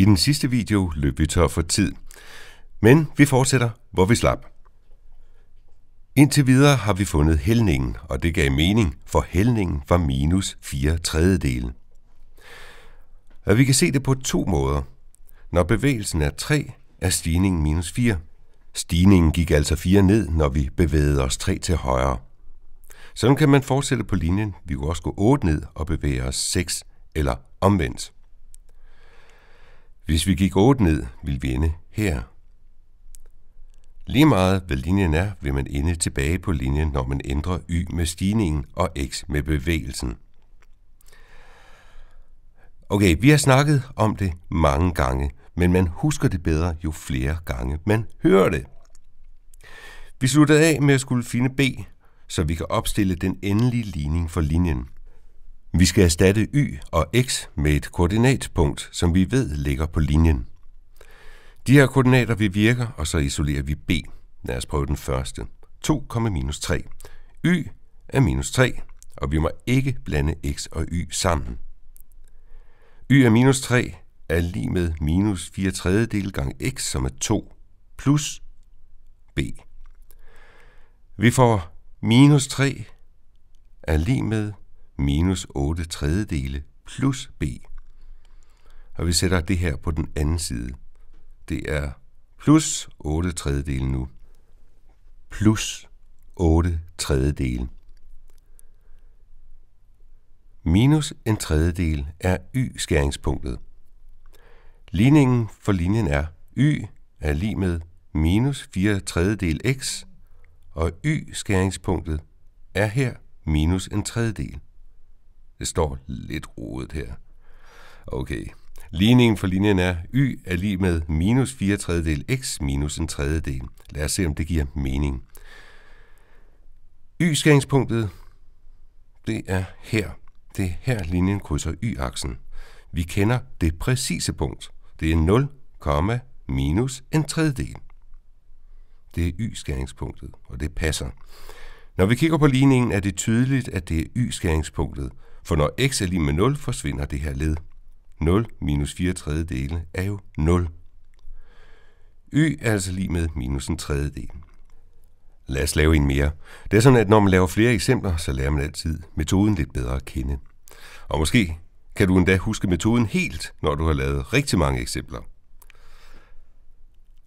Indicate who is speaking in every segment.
Speaker 1: I den sidste video løb vi tør for tid, men vi fortsætter, hvor vi slap. Indtil videre har vi fundet hældningen, og det gav mening, for hældningen var minus 4 tredjedele. Og vi kan se det på to måder. Når bevægelsen er 3, er stigningen minus 4. Stigningen gik altså 4 ned, når vi bevægede os 3 til højre. Sådan kan man fortsætte på linjen. Vi kunne også gå 8 ned og bevæge os 6 eller omvendt. Hvis vi gik otte ned, vil vi ende her. Lige meget hvad linjen er, vil man ende tilbage på linjen, når man ændrer y med stigningen og x med bevægelsen. Okay, vi har snakket om det mange gange, men man husker det bedre, jo flere gange man hører det. Vi sluttede af med at skulle finde b, så vi kan opstille den endelige ligning for linjen. Vi skal erstatte y og x med et koordinatpunkt, som vi ved ligger på linjen. De her koordinater vil virker, og så isolerer vi b. Lad os prøve den første. 2,-3. y er minus 3, og vi må ikke blande x og y sammen. y er minus 3 er lige med minus 4 tredjedel gang x, som er 2, plus b. Vi får minus 3 er lige med minus 8 tredjedele plus b. Og vi sætter det her på den anden side. Det er plus 8 tredjedele nu. Plus 8 tredjedele. Minus en tredjedel er y-skæringspunktet. Ligningen for linjen er y er lige med minus 4 tredjedel x, og y-skæringspunktet er her minus en tredjedel. Det står lidt rodet her. Okay. Ligningen for linjen er y er lige med minus 4 tredjedel x minus en tredjedel. Lad os se, om det giver mening. Y-skæringspunktet, det er her. Det er her, linjen krydser y-aksen. Vi kender det præcise punkt. Det er 0, minus en tredjedel. Det er y-skæringspunktet, og det passer. Når vi kigger på ligningen, er det tydeligt, at det er y-skæringspunktet, for når x er lige med 0, forsvinder det her led. 0 minus 4 tredjedele er jo 0. Y er altså lige med minus en tredjedel. Lad os lave en mere. Det er sådan, at når man laver flere eksempler, så lærer man altid metoden lidt bedre at kende. Og måske kan du endda huske metoden helt, når du har lavet rigtig mange eksempler.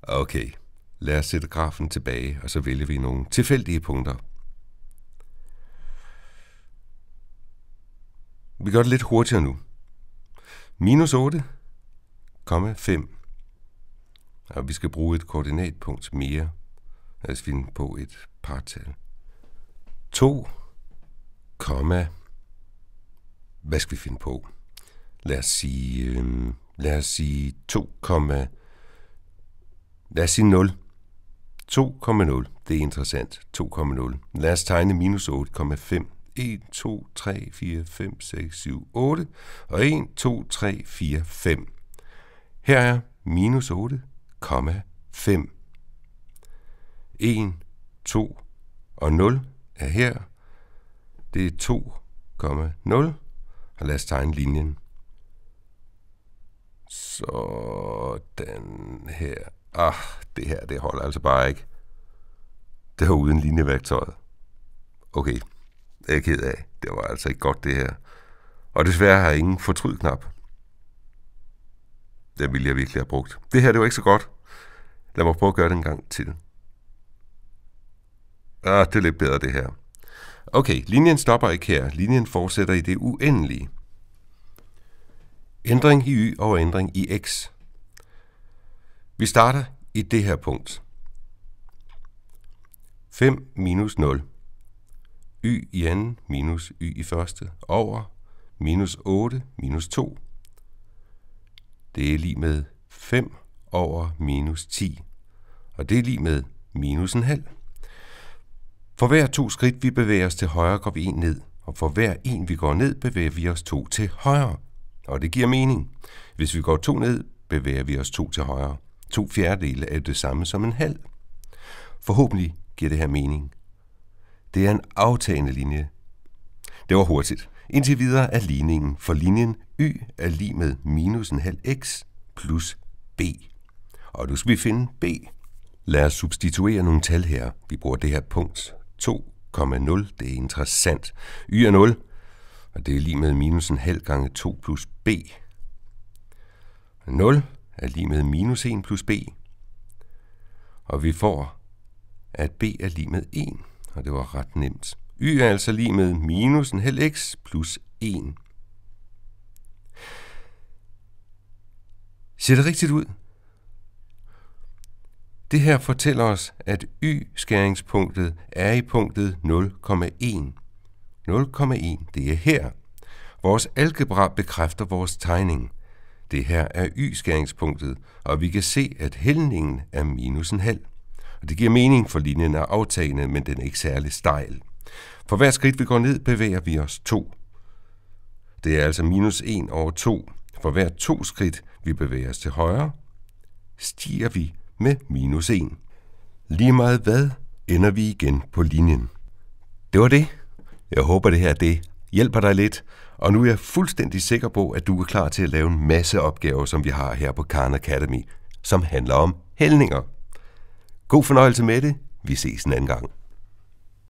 Speaker 1: Okay, lad os sætte grafen tilbage, og så vælger vi nogle tilfældige punkter. Vi gør det lidt hurtigere nu. Minus 8, 5. Og vi skal bruge et koordinatpunkt mere. Lad os finde på et partal. 2, komma, hvad skal vi finde på? Lad os sige, øh, lad os sige 2, lad os sige 0. 2,0. Det er interessant. 2,0. Lad os tegne minus 8,5 1, 2, 3, 4, 5, 6, 7, 8 og 1, 2, 3, 4, 5. Her er minus 8,5. 1, 2 og 0 er her. Det er 2,0. Og lad os tegne linjen. Sådan her. Ah, det her, det holder altså bare ikke. Det er uden linjeværktøjet. Okay, er jeg ked af. Det var altså ikke godt, det her. Og desværre har jeg ingen fortryd-knap. Det ville jeg virkelig have brugt. Det her, det var ikke så godt. Lad mig prøve at gøre det en gang til. Ah, det er lidt bedre, det her. Okay, linjen stopper ikke her. Linjen fortsætter i det uendelige. Ændring i y og ændring i x. Vi starter i det her punkt. 5 minus 0 y i anden minus y i første over minus 8 minus 2. Det er lige med 5 over minus 10. Og det er lige med minus en halv. For hver to skridt, vi bevæger os til højre, går vi en ned. Og for hver en, vi går ned, bevæger vi os to til højre. Og det giver mening. Hvis vi går to ned, bevæger vi os to til højre. To fjerdedele er det samme som en halv. Forhåbentlig giver det her mening. Det er en aftagende linje. Det var hurtigt. Indtil videre er ligningen for linjen y er lige med minus en halv x plus b. Og nu skal vi finde b. Lad os substituere nogle tal her. Vi bruger det her punkt 2,0. Det er interessant. Y er 0, og det er lige med minus en halv gange 2 plus b. 0 er lige med minus 1 plus b. Og vi får, at b er lige med 1 og det var ret nemt. Y er altså lige med minus en hel x plus 1. Ser det rigtigt ud? Det her fortæller os, at y-skæringspunktet er i punktet 0,1. 0,1, det er her. Vores algebra bekræfter vores tegning. Det her er y-skæringspunktet, og vi kan se, at hældningen er minus en halv. Og det giver mening, for linjen er aftagende, men den er ikke særlig stejl. For hver skridt vi går ned, bevæger vi os to. Det er altså minus 1 over 2. For hver to skridt vi bevæger os til højre, stiger vi med minus 1. Lige meget hvad, ender vi igen på linjen. Det var det. Jeg håber, det her det hjælper dig lidt, og nu er jeg fuldstændig sikker på, at du er klar til at lave en masse opgaver, som vi har her på Khan Academy, som handler om hældninger. God fornøjelse med det. Vi ses en anden gang.